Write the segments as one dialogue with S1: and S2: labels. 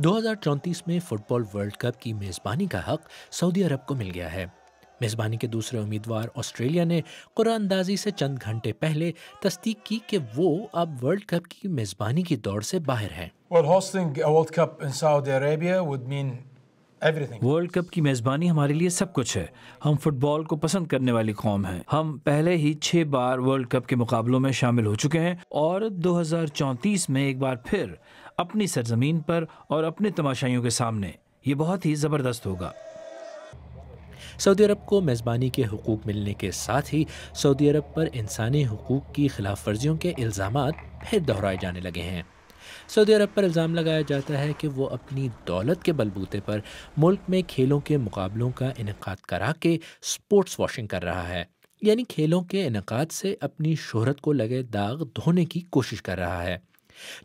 S1: دو ہزار چونتیس میں فٹ بال ورلڈ کپ کی میزبانی کا حق سعودی عرب کو مل گیا ہے میزبانی کے دوسرے امیدوار آسٹریلیا نے قرآن اندازی سے چند گھنٹے پہلے تصدیق کی کہ وہ اب
S2: ورلڈ کپ کی میزبانی کی دوڑ سے باہر ہیں ورلڈ کپ کی میزبانی ہمارے لیے سب کچھ ہے ہم فٹ بال کو پسند کرنے والی قوم ہیں ہم پہلے ہی چھ بار ورلڈ کپ کے مقابلوں میں شامل ہو چکے ہیں اور دو ہزار چونتیس میں ایک بار پھر اپنی سرزمین پر اور اپنے تماشائیوں کے سامنے یہ بہت ہی زبردست ہوگا سعودی عرب کو میزبانی
S1: کے حقوق ملنے کے ساتھ ہی سعودی عرب پر انسانی حقوق کی خلاف ورزیوں کے الزامات پھر دہرائے جانے لگے ہیں سعودی عرب پر الزام لگایا جاتا ہے کہ وہ اپنی دولت کے بلبوتے پر ملک میں کھیلوں کے مقابلوں کا انعقاد کرا کے سپورٹس واشنگ کر رہا ہے یعنی کھیلوں کے انعقاد سے اپنی شہرت کو لگے داغ دھونے کی کوشش کر رہا ہے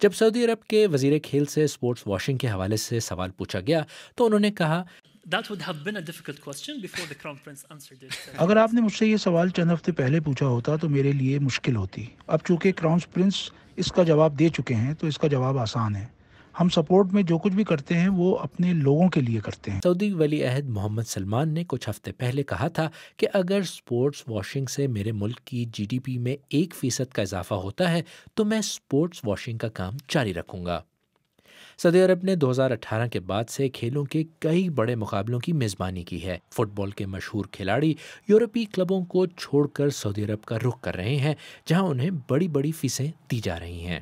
S1: جب سعودی عرب کے وزیر کھیل سے سپورٹس واشنگ کے حوالے سے سوال پوچھا گیا
S3: تو انہوں نے کہا اگر آپ نے مجھ سے یہ سوال چند ہفتے پہلے پوچھا ہوتا تو میرے لیے مشکل ہوتی اب چونکہ کراؤن پرنس اس کا جواب دے چکے ہیں تو اس کا جواب آسان ہے ہم سپورٹ میں جو کچھ بھی کرتے ہیں وہ اپنے لوگوں کے لیے کرتے ہیں
S1: سعودی ولی عہد محمد سلمان نے کچھ ہفتے پہلے کہا تھا کہ اگر سپورٹس واشنگ سے میرے ملک کی جی ڈی پی میں ایک فیصد کا اضافہ ہوتا ہے تو میں سپورٹس واشنگ کا کام جاری رکھوں گا سعودی عرب نے دو ہزار اٹھارہ کے بعد سے کھیلوں کے کئی بڑے مقابلوں کی میزبانی کی ہے فٹ بال کے مشہور کھلاڑی یورپی کلبوں کو چھوڑ کر سعودی عرب کا رخ کر رہے ہیں جہاں انہیں بڑی بڑی فیسیں دی جا رہی ہیں